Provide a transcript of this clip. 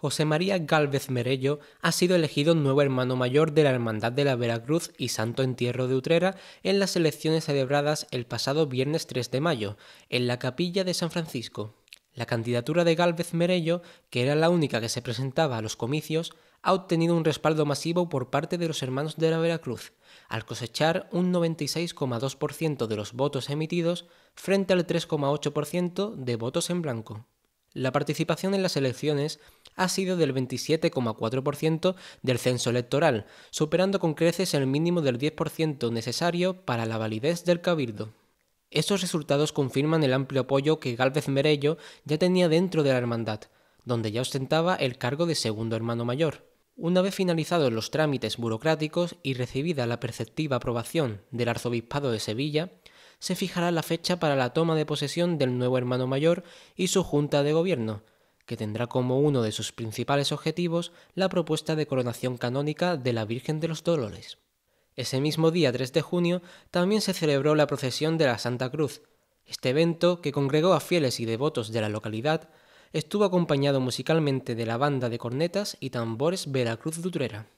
José María Gálvez Merello ha sido elegido nuevo hermano mayor de la Hermandad de la Veracruz y Santo Entierro de Utrera en las elecciones celebradas el pasado viernes 3 de mayo, en la capilla de San Francisco. La candidatura de Gálvez Merello, que era la única que se presentaba a los comicios, ha obtenido un respaldo masivo por parte de los hermanos de la Veracruz, al cosechar un 96,2% de los votos emitidos frente al 3,8% de votos en blanco. La participación en las elecciones ha sido del 27,4% del censo electoral, superando con creces el mínimo del 10% necesario para la validez del cabildo. Estos resultados confirman el amplio apoyo que Gálvez Merello ya tenía dentro de la hermandad, donde ya ostentaba el cargo de segundo hermano mayor. Una vez finalizados los trámites burocráticos y recibida la perceptiva aprobación del arzobispado de Sevilla, se fijará la fecha para la toma de posesión del nuevo hermano mayor y su junta de gobierno, que tendrá como uno de sus principales objetivos la propuesta de coronación canónica de la Virgen de los Dolores. Ese mismo día 3 de junio también se celebró la procesión de la Santa Cruz. Este evento, que congregó a fieles y devotos de la localidad, estuvo acompañado musicalmente de la banda de cornetas y tambores Veracruz Dutrera.